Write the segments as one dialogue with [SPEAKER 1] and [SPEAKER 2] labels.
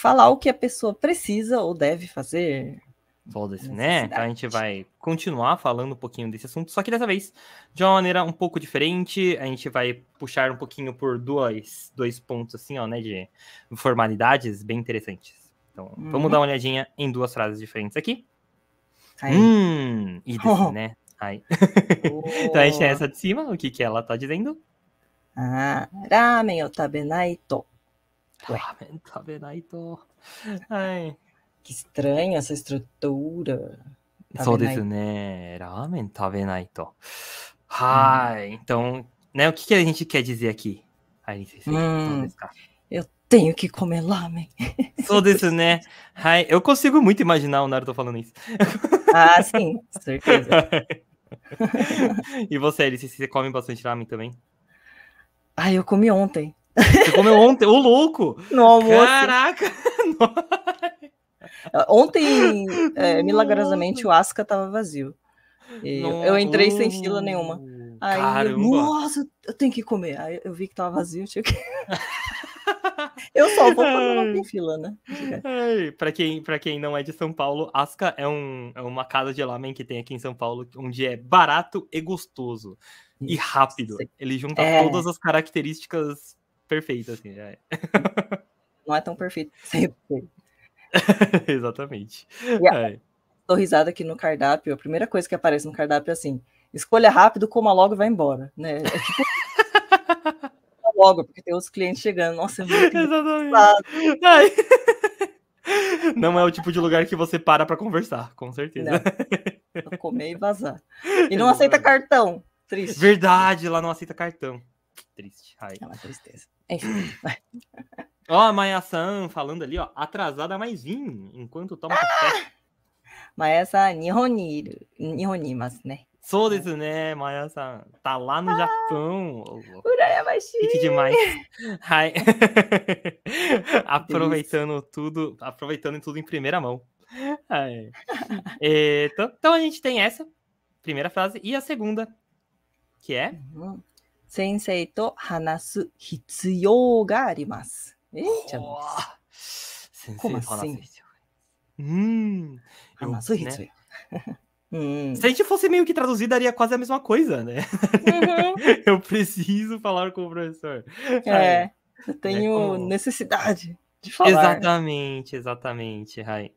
[SPEAKER 1] falar o que a pessoa precisa ou deve fazer. Foda-se,
[SPEAKER 2] assim, né? Então a gente vai continuar falando um pouquinho desse assunto, só que dessa vez de uma maneira um pouco diferente. A gente vai puxar um pouquinho por dois dois pontos, assim, ó, né? De formalidades bem interessantes. Então, uhum. vamos dar uhum. uma olhadinha em duas frases diferentes aqui. Aí. Hum, e desse, oh. né? Aí. Oh. então a gente tem oh. essa de cima, o que, que ela tá dizendo?
[SPEAKER 1] Ah, ramen otabenaito. ラーメン食べないと。はい。Que tá tá estranha essa estrutura. Tá uhum.
[SPEAKER 2] Então, né, o que, a gente quer dizer aqui, hum,
[SPEAKER 1] eu tenho que comer ramen.
[SPEAKER 2] né? eu consigo muito imaginar o Naruto falando isso.
[SPEAKER 1] Ah, sim,
[SPEAKER 2] certeza. e você, Alice, você come bastante ramen também?
[SPEAKER 1] Ah, eu comi ontem. Você comeu ontem? Ô, louco! No almoço. Caraca! ontem, é, milagrosamente, o Asca tava vazio. Eu, eu entrei sem fila nenhuma. Aí, Caramba. nossa, eu tenho que comer. Aí eu vi que tava vazio, eu tinha que. eu só vou quando não tem fila, né?
[SPEAKER 2] Para quem, pra quem não é de São Paulo, Asca é, um, é uma casa de lamen que tem aqui em São Paulo, onde é barato e gostoso. Isso, e rápido. Ele junta é... todas as características perfeito, assim. É.
[SPEAKER 1] Não é tão perfeito
[SPEAKER 2] sempre. Exatamente.
[SPEAKER 1] Yeah. É. risada aqui no cardápio. A primeira coisa que aparece no cardápio é assim: escolha rápido, coma logo e vai embora. Né? É tipo... logo, porque tem os clientes chegando. Nossa, é muito Exatamente.
[SPEAKER 2] Não é o tipo de lugar que você para para conversar, com certeza. Não.
[SPEAKER 1] Comer e vazar. E não aceita cartão. Triste. Verdade,
[SPEAKER 2] lá não aceita cartão. Triste. Ai. É uma tristeza. Enfim. É ó, a Maia San falando ali, ó, atrasada mais vim, enquanto toma ah! café. desse Maia-san, né? tá lá no ah! Japão. 羨ましい。demais. Hi. aproveitando tudo, aproveitando tudo em primeira mão. É, então, então a gente tem essa primeira frase e a segunda, que é?
[SPEAKER 1] Uhum. 先生と話す必要があります。えじゃあ、
[SPEAKER 2] 先生と話す必要。Hum, eu, su né? hum. Se a gente fosse meio que traduzir, daria quase a mesma coisa, né? Uhum. eu preciso falar com o professor. É, eu tenho né, como... necessidade de falar. Exatamente, exatamente, Rai.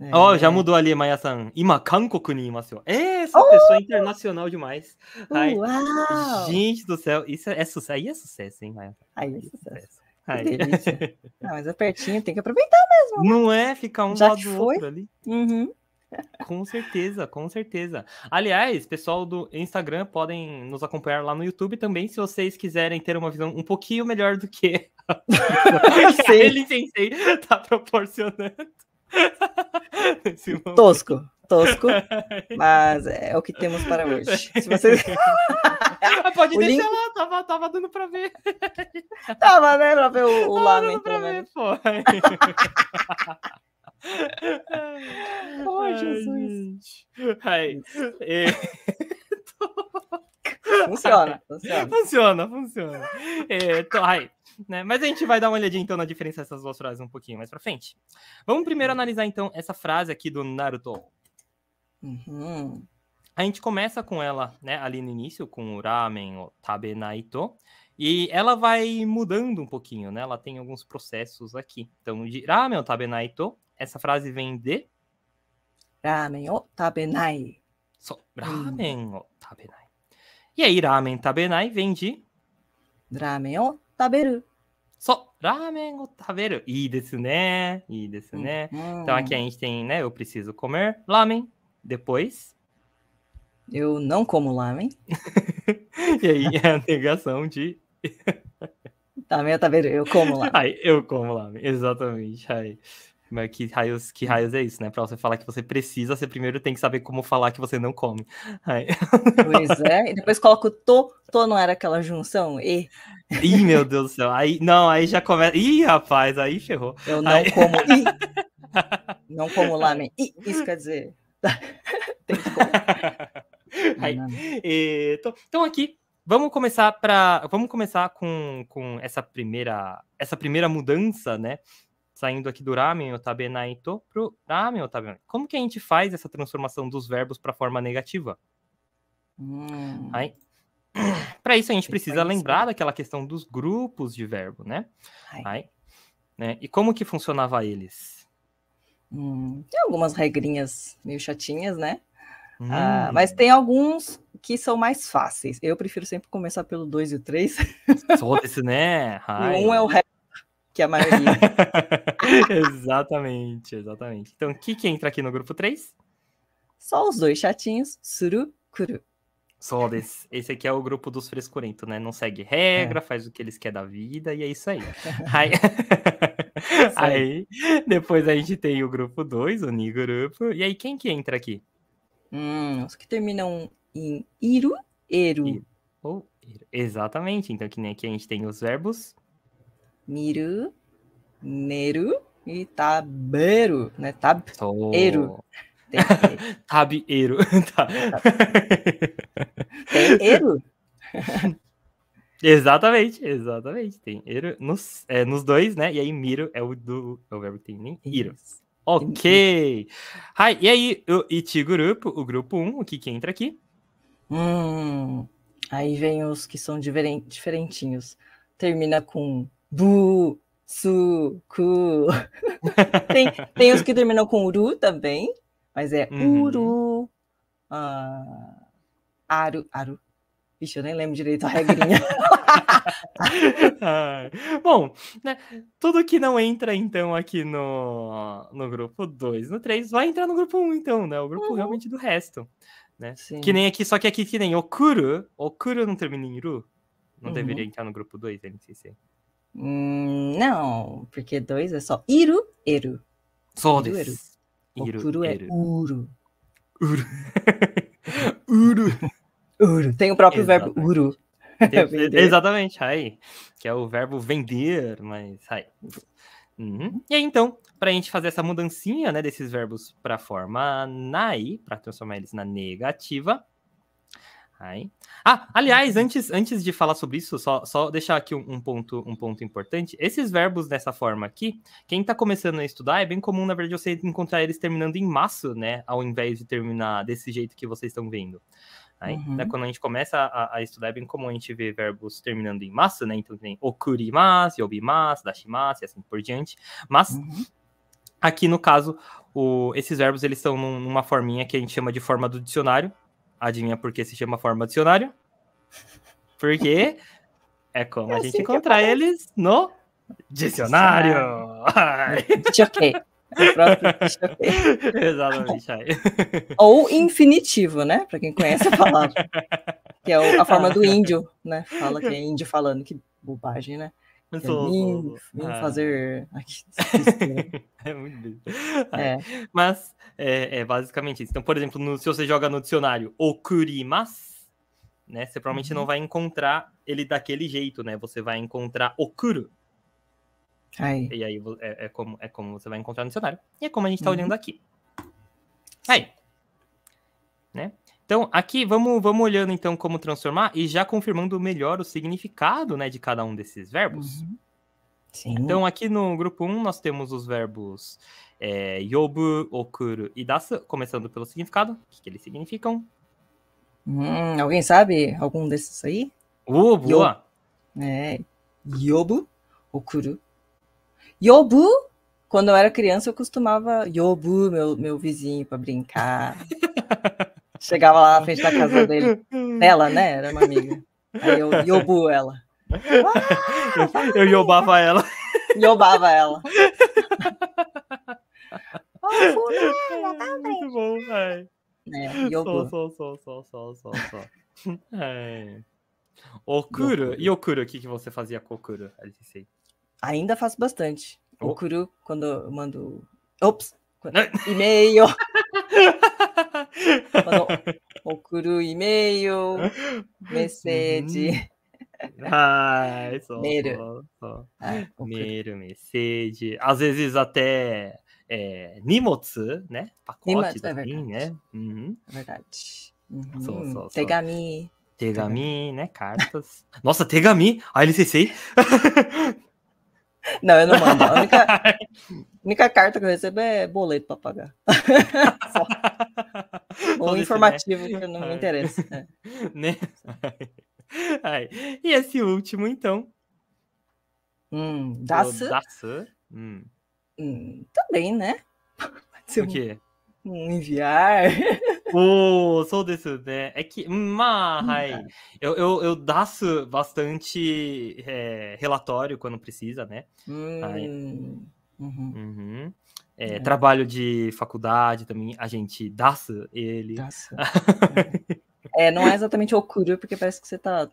[SPEAKER 2] É... Oh, já né? mudou ali, Maya-san. Ima, Kankoku ni É, essa oh! pessoa é internacional demais. Ai, Uau! Gente do céu, isso é, é sucesso. Aí é sucesso, hein, Maya? É aí é sucesso. Aí.
[SPEAKER 1] Não, mas é pertinho, tem que aproveitar mesmo. Né? Não é? Ficar um já lado do outro ali. Uhum.
[SPEAKER 2] Com certeza, com certeza. Aliás, pessoal do Instagram podem nos acompanhar lá no YouTube também, se vocês quiserem ter uma visão um pouquinho melhor do que, que a Ele Sensei tá proporcionando.
[SPEAKER 1] Tosco, tosco, mas é o que temos para hoje. Se
[SPEAKER 2] Pode o deixar link... lá, tava, tava dando pra ver.
[SPEAKER 1] Tava, né? Pra ver o, o tava Lamen, pelo menos. Ver, oh, Ai, Jesus.
[SPEAKER 2] Ai, é... Funciona, funciona. Funciona, funciona. É, tô, né? Mas a gente vai dar uma olhadinha então na diferença dessas duas frases um pouquinho mais pra frente. Vamos primeiro uhum. analisar então essa frase aqui do Naruto. Uhum. A gente começa com ela, né, ali no início, com o ramen, o tabe e ela vai mudando um pouquinho, né? Ela tem alguns processos aqui. Então, de ramen, o tabe essa frase vem de
[SPEAKER 1] ramen o tabenai. So, hum. ramen o tabenai. E aí, ramen tabenai vem de ramen o 食べる。そ
[SPEAKER 2] う、ラーメンを食べる。いいです né? いいですね。
[SPEAKER 1] Hum. Então aqui a
[SPEAKER 2] gente tem, né? Eu preciso comer ramen. Depois. Eu
[SPEAKER 1] não como ramen.
[SPEAKER 2] e aí é a negação de. Também tá vendo? Eu como lá. Ai, eu como lá, exatamente. Ai. Mas que raios, que raios é isso, né? Pra você falar que você precisa, você primeiro tem que saber como falar que você não come. Ai. Pois é, e
[SPEAKER 1] depois coloca o tô, tô não era aquela junção, e.
[SPEAKER 2] Ih, meu Deus do céu. Aí, não, aí já começa. Ih, rapaz, aí ferrou. Eu não aí... como. Ih, não como lamen. isso quer dizer. Tem que comer. Aí, e, tô, então aqui, vamos começar para, vamos começar com, com essa primeira, essa primeira mudança, né? Saindo aqui do ramen otabe naito pro ramen otabe. Como que a gente faz essa transformação dos verbos para forma negativa?
[SPEAKER 1] Hum.
[SPEAKER 2] Aí, para isso a gente precisa lembrar daquela questão dos grupos de verbo, né? Ai. né? E como que funcionava eles?
[SPEAKER 1] Hum, tem algumas regrinhas meio chatinhas, né? Ah, hum. Ah, mas tem alguns que são mais fáceis. Eu prefiro sempre começar pelo 2 e o 3.
[SPEAKER 2] Só desse, né? Ai. um é o ré, que é a maioria. exatamente, exatamente. Então, o que, que entra aqui no
[SPEAKER 1] grupo 3? Só os dois chatinhos, suru, kuru. Só desse.
[SPEAKER 2] Esse aqui é o grupo dos frescurentos, né? Não segue regra, é. faz o que eles querem da vida e é isso aí. aí... É aí... depois a gente tem o grupo 2, o Nigrupo. E aí, quem que entra aqui?
[SPEAKER 1] Hum, os que terminam em iru, eru. I...
[SPEAKER 2] Exatamente. Então, que nem aqui a gente tem os verbos.
[SPEAKER 1] Miru, neru e taberu, né? Tab, oh. eru. Tabeiro. Tá. Tem é Eru.
[SPEAKER 2] exatamente, exatamente. Tem Eru nos, é, nos dois, né? E aí Miro é o do. É o verbo tem nem Ok. Hi, e aí, o Iti Grupo, o grupo 1, o que que entra aqui?
[SPEAKER 1] Hum, aí vem os que são diferen diferentinhos. Termina com bu, su, ku. tem, tem os que terminam com uru também, mas é uhum. uru. Ah, Aro, Aro. Vixe, eu nem lembro direito a regrinha. ah, bom,
[SPEAKER 2] né, tudo que não entra, então, aqui no, no grupo 2, no 3, vai entrar no grupo 1, um, então, né? O grupo uhum. realmente do resto. Né? Sim. Que nem aqui, só que aqui que nem Okuru. Okuru não termina em Ru. Não uhum. deveria entrar no grupo 2, NCC.
[SPEAKER 1] Hum, não, porque 2 é só Iru, Eru. Só Iru, Eru. Okuru iru, é Uru. Uru. Uru. Uru. Tem o próprio exatamente. verbo uru. Tem, é
[SPEAKER 2] exatamente, aí. Que é o verbo vender, mas aí. Uhum. E aí, então, para a gente fazer essa mudancinha né, desses verbos para a forma nai, para transformar eles na negativa. Aí. Ah, aliás, uhum. antes, antes de falar sobre isso, só, só deixar aqui um, um ponto, um ponto importante. Esses verbos dessa forma aqui, quem está começando a estudar, é bem comum, na verdade, você encontrar eles terminando em maço, né? Ao invés de terminar desse jeito que vocês estão vendo. Aí, né, uhum. né, quando a gente começa a, a, estudar, é bem comum a gente ver verbos terminando em massa, né? Então tem okurimasu, yobimasu, dashimasu e assim por diante. Mas uhum. aqui no caso, o, esses verbos eles estão num, numa forminha que a gente chama de forma do dicionário. Adivinha por que se chama forma do dicionário? Porque é como a gente encontrar eles no dicionário.
[SPEAKER 1] Dicionário. próprio Exatamente. Aí. Ou infinitivo, né? Para quem conhece a palavra. que é a forma do índio, né? Fala que é índio falando, que bobagem, né? Eu é sou, vim, ah. fazer. é muito é. é. Mas
[SPEAKER 2] é, é, basicamente isso. Então, por exemplo, no, se você joga no dicionário okurimas, né? Você provavelmente uhum. não vai encontrar ele daquele jeito, né? Você vai encontrar okuru, Aí. E aí é, é, como, é como você vai encontrar no dicionário.
[SPEAKER 1] E é como a gente está uhum. olhando aqui.
[SPEAKER 2] Aí. Né? Então, aqui, vamos, vamos olhando então como transformar e já confirmando melhor o significado né, de cada um desses verbos. Uhum. Sim. Então, aqui no grupo 1, nós temos os verbos é, yobu, okuru e dasu, começando pelo significado, o que, que eles significam.
[SPEAKER 1] Hum, alguém sabe algum desses aí? Uh, boa! Yo, é, yobu, okuru Yobu! Quando eu era criança, eu costumava Yobu, meu, meu vizinho, para brincar. Chegava lá na frente da casa dele. Ela, né? Era uma amiga. Aí eu Yobu ela. Ah, eu, Yobava ela. Yobava ela. Ô, fulana,
[SPEAKER 2] dá Muito né? tá bom, velho. É, yobu.
[SPEAKER 1] Só, só, só, só, só, só.
[SPEAKER 2] é. Okuro. E o que, que você fazia com Okuro? Alice?
[SPEAKER 1] Ainda faço bastante. Oh. O Curu, quando eu mando. Ops! Né? E-mail! o Curu e-mail, message. Uhum. Ai, só, Miro. Só, Ai, ah,
[SPEAKER 2] Miro, message. Às vezes até é, nimotsu, né? Pacote
[SPEAKER 1] também, é né? Uhum. É verdade. Uhum. So, so, so. Tegami. Tegami, né? Cartas.
[SPEAKER 2] Nossa, Tegami! A LCC!
[SPEAKER 1] Não, eu não mando. A única, única carta que eu recebo é boleto para pagar. Ou né? informativo, que não me interessa. Né? né? Ai.
[SPEAKER 2] E esse último, então? Hum, das... Hum. Hum,
[SPEAKER 1] também, né?
[SPEAKER 2] Pode ser o quê? Um, um enviar. おお、そうですね。えき、まあ、はい。Eu, né? é hum, eu, eu daço bastante é, relatório quando precisa, né? Aí, hum, uhum. Uhum. É, é. Trabalho de faculdade também, a gente daça ele.
[SPEAKER 1] É. é. não é exatamente o curio, porque parece que você tá.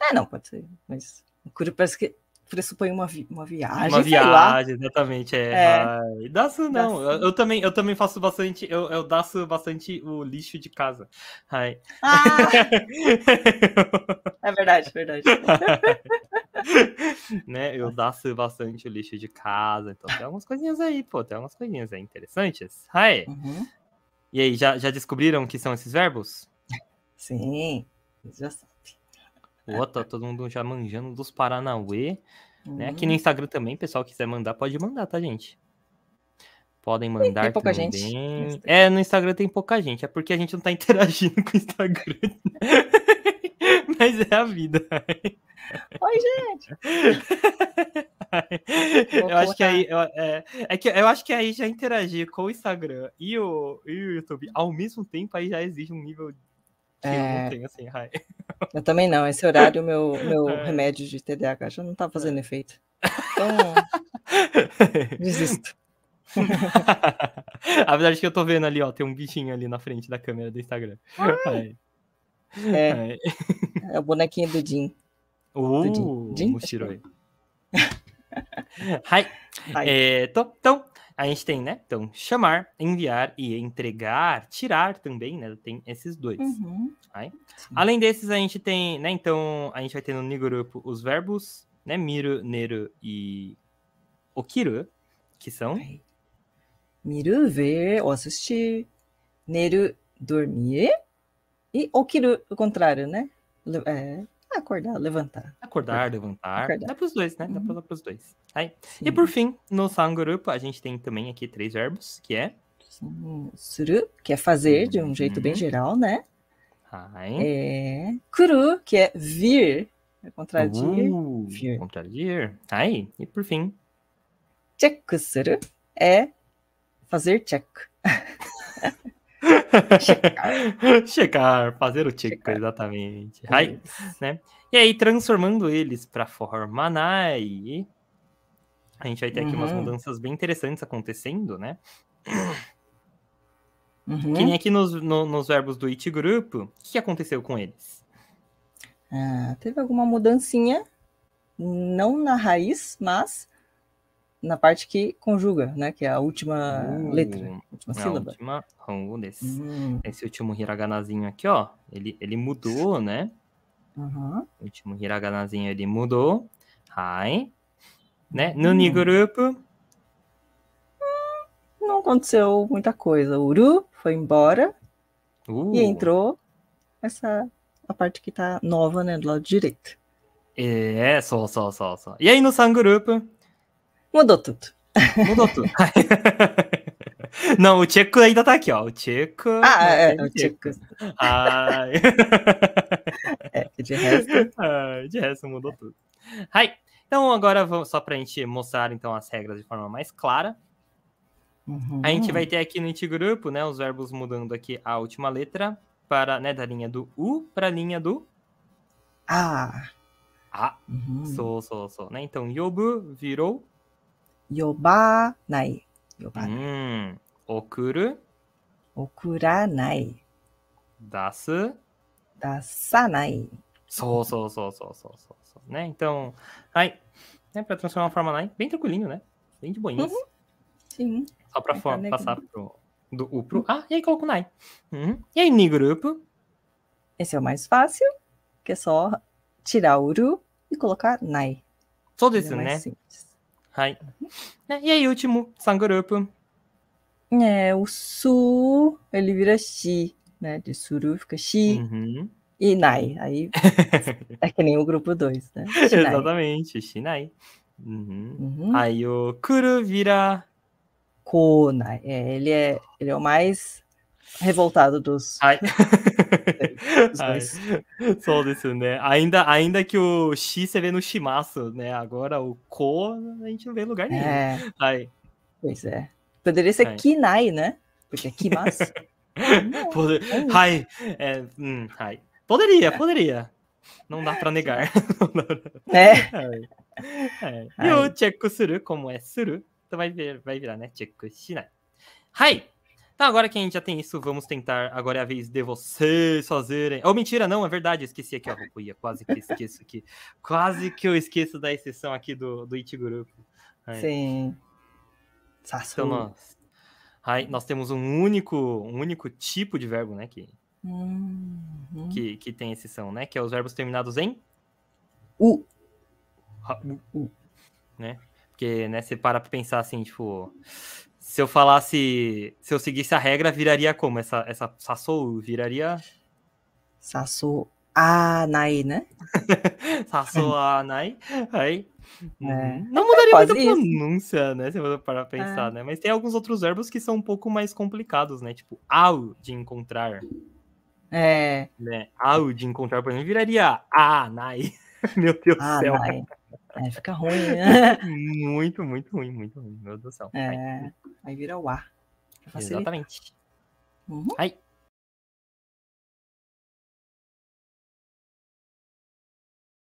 [SPEAKER 1] É, não, pode ser, mas. curio parece que pressupõe uma, vi uma viagem. Uma viagem, exatamente.
[SPEAKER 2] É, é. Vai. Daço não. Daço. Eu, eu, também, eu também faço bastante. Eu, eu daço bastante o lixo de casa. Ai. Ah!
[SPEAKER 1] é verdade, verdade.
[SPEAKER 2] né? Eu daço bastante o lixo de casa. Então tem algumas coisinhas aí, pô. Tem algumas coisinhas aí interessantes. Ai. Uhum. E aí, já, já descobriram que são esses verbos?
[SPEAKER 1] Sim, já são.
[SPEAKER 2] Pô, tá todo mundo já manjando dos Paranauê. Né? Aqui no uhum. Instagram também, pessoal quiser mandar, pode mandar, tá, gente? Podem mandar. Tem pouca também. gente. É, no Instagram tem pouca gente. É porque a gente não tá interagindo com o Instagram. Mas é a vida.
[SPEAKER 1] Oi, gente!
[SPEAKER 2] eu acho que aí eu, é, é, que eu acho que aí já interagir com o Instagram e o, e o YouTube ao mesmo tempo aí já exige um nível que é... eu não é. tenho assim,
[SPEAKER 1] Eu também não. Esse horário, meu, meu é. remédio de TDAH já não tá é. fazendo efeito. Então, desisto.
[SPEAKER 2] A verdade é que eu tô vendo ali, ó, tem um bichinho ali na frente da câmera do Instagram.
[SPEAKER 1] Ah! Ai. É. Ai. é o bonequinho do Jim. Uh, do Jim. Jim? Mushiroi.
[SPEAKER 2] Hi. Hi. É, então, a gente tem, né? Então, chamar, enviar e entregar, tirar também, né? Tem esses dois. Uhum. Tá? Além desses, a gente tem, né? Então, a gente vai ter no grupo os verbos, né? Miru, Neru e
[SPEAKER 1] Okiru, que são. Miru, ver ou assistir. Neru, dormir. E Okiru, o contrário, né? É, Acordar, levantar. Acordar, levantar. Acordar. Dá pros dois, né? Dá uhum. para os pros dois.
[SPEAKER 2] Aí. E por fim, no sanguru a gente tem também aqui três verbos, que é...
[SPEAKER 1] Suru, que é fazer, de um jeito uhum. bem geral, né? Ai. É... Kuru, que é vir, é contradir. Uh,
[SPEAKER 2] vir. Contradir. Aí, e por fim... Check suru
[SPEAKER 1] é fazer check.
[SPEAKER 2] checar. checar, fazer o check, checar. exatamente. É aí, né? E aí, transformando eles para Nai, a gente vai ter aqui uhum. umas mudanças bem interessantes acontecendo, né? Uhum. Que nem aqui nos, no, nos verbos do It Grupo, o que aconteceu com eles?
[SPEAKER 1] Ah, teve alguma mudancinha, não na raiz, mas na parte que conjuga, né? Que é a última uh, letra, última é sílaba.
[SPEAKER 2] Última hongo desse, hum. Esse último hiraganazinho aqui, ó. Ele, ele mudou, né? Uhum. O último hiraganazinho ele mudou. Hai. Né? No hum.
[SPEAKER 1] grupo. Hum, não aconteceu muita coisa. O Uru foi embora. Uh. E entrou essa a parte que tá nova, né? Do lado direito.
[SPEAKER 2] É, só, só, só, só.
[SPEAKER 1] E aí no San grupo? Mudou tudo.
[SPEAKER 2] Mudou tudo. Não, o Tcheco ainda tá aqui, ó. O Tcheco.
[SPEAKER 1] Ah, é, é, é, é o Tcheco. Ai. é, de resto.
[SPEAKER 2] Ah, de resto mudou tudo. Ai. Então, agora vamos só pra gente mostrar então as regras de forma mais clara. Uhum. A gente vai ter aqui no grupo, né, os verbos mudando aqui a última letra para, né, da linha do U para a linha do
[SPEAKER 1] ah. A. Ah.
[SPEAKER 2] Ah, uhum. sou, sou, sou, né? Então, Yobu virou né? Então, aí, né, para transformar uma forma lá, bem tranquilinho, né? Bem de boinhas. Uhum. Sim. Só para tá passar pro do U pro uhum. A,
[SPEAKER 1] ah, e aí coloca o Nai. Uhum. E aí, Nigrupo? Esse é o mais fácil, que é só tirar o uru e colocar nai. só é desse, né? simples. はい。Né? E aí, último, sangurupo. É, o su, ele vira shi, né? De suru fica shi. Uhum. E nai. Aí é que nem o grupo 2, né? Shinai. Exatamente, shinai. Uhum. Uhum. Aí o kuru vira... Konai. É, ele, é, ele é o mais revoltado dos. Ai.
[SPEAKER 2] Ai. Só né? Ainda, ainda que o X você vê no Shimaço, né? Agora o Ko
[SPEAKER 1] a gente não vê em lugar nenhum. É.
[SPEAKER 2] Ai. Pois é. Poderia ser Ai.
[SPEAKER 1] Kinai, né?
[SPEAKER 2] Porque é Kimasu. Poder... Ai. É, hum, ai. Poderia, é. poderia. Não dá é, pra negar. É. é. E o Chekusuru, como é Suru, então vai, vir, vai virar, né? Chekushinai. Hai! Tá, agora que a gente já tem isso, vamos tentar. Agora é a vez de vocês fazerem. Ou oh, mentira, não, é verdade. Esqueci aqui eu ia Quase que esqueço aqui. Quase que eu esqueço da exceção aqui do, do Itiguru. Aí.
[SPEAKER 1] Sim. Sassu. Então nós,
[SPEAKER 2] aí, nós temos um único, um único tipo de verbo, né? Que,
[SPEAKER 1] uhum. que,
[SPEAKER 2] que tem exceção, né? Que é os verbos terminados em U. u Né? Porque, né, você para pra pensar assim, tipo, se eu falasse, se eu seguisse a regra, viraria como? Essa, essa Sassou viraria?
[SPEAKER 1] Sassou Anai, né?
[SPEAKER 2] Sassou Anai. Aí. É. Não mudaria é muito a pronúncia, isso. né? Se você parar pra pensar, é. né? Mas tem alguns outros verbos que são um pouco mais complicados, né? Tipo, ao de encontrar. É. Né? Ao de encontrar, por exemplo, viraria
[SPEAKER 1] Anai. Meu Deus do céu. Anai. Aí fica ruim, né? muito,
[SPEAKER 2] muito ruim, muito ruim. Meu Deus do céu. É,
[SPEAKER 1] aí vira o ar. Exatamente. Uhum. Aí.